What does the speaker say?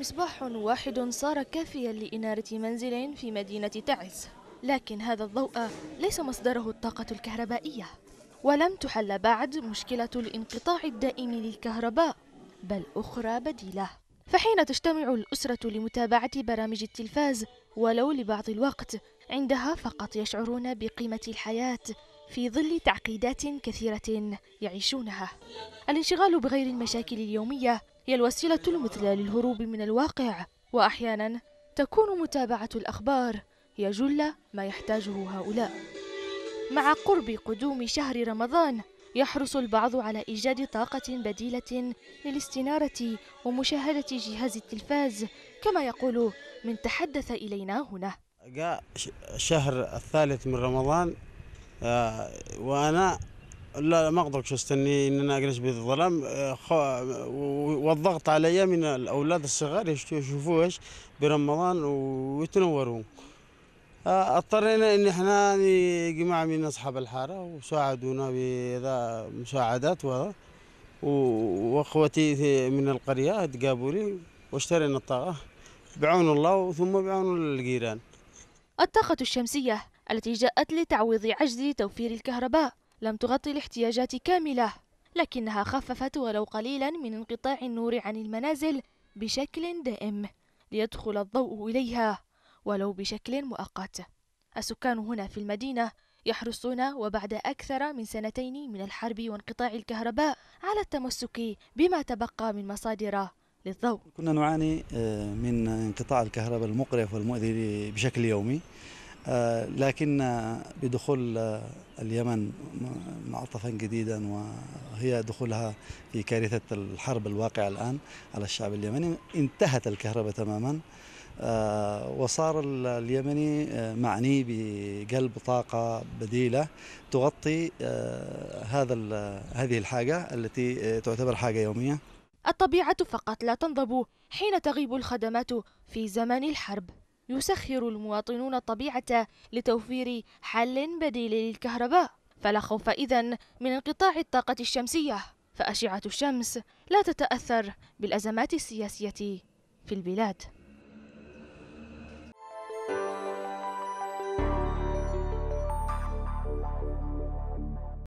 مصباح واحد صار كافيا لإنارة منزل في مدينة تعز لكن هذا الضوء ليس مصدره الطاقة الكهربائية ولم تحل بعد مشكلة الانقطاع الدائم للكهرباء بل أخرى بديلة فحين تجتمع الأسرة لمتابعة برامج التلفاز ولو لبعض الوقت عندها فقط يشعرون بقيمة الحياة في ظل تعقيدات كثيرة يعيشونها الانشغال بغير المشاكل اليومية هي الوسيلة المثلى للهروب من الواقع وأحيانا تكون متابعة الأخبار هي جل ما يحتاجه هؤلاء مع قرب قدوم شهر رمضان يحرص البعض على إيجاد طاقة بديلة للاستنارة ومشاهدة جهاز التلفاز كما يقول من تحدث إلينا هنا جاء الشهر الثالث من رمضان آه، وأنا لا لا ما اقدرش استني ان انا اجلس بالظلام آه، والضغط علي من الاولاد الصغار يشوفوا ايش برمضان ويتنوروا آه، اضطرينا ان احنا جماعه من اصحاب الحاره وساعدونا بذا مساعدات وهذا واخوتي من القريه تقابلي لي واشترينا الطاقه بعون الله ثم بعون الجيران الطاقه الشمسيه التي جاءت لتعويض عجز توفير الكهرباء لم تغطي الاحتياجات كاملة لكنها خففت ولو قليلا من انقطاع النور عن المنازل بشكل دائم ليدخل الضوء إليها ولو بشكل مؤقت السكان هنا في المدينة يحرصون وبعد أكثر من سنتين من الحرب وانقطاع الكهرباء على التمسك بما تبقى من مصادر للضوء كنا نعاني آه، من انقطاع الكهرباء المقرف والمؤذي بشكل يومي آه، لكن بدخول آه، اليمن معطفا جديدا وهي دخولها في كارثة الحرب الواقعة الآن على الشعب اليمني انتهت الكهرباء تماما آه، وصار اليمني معني بقلب طاقة بديلة تغطي هذا هذه الحاجة التي تعتبر حاجة يومية الطبيعة فقط لا تنضب حين تغيب الخدمات في زمن الحرب يسخر المواطنون الطبيعة لتوفير حل بديل للكهرباء فلا خوف إذا من انقطاع الطاقة الشمسية فأشعة الشمس لا تتأثر بالأزمات السياسية في البلاد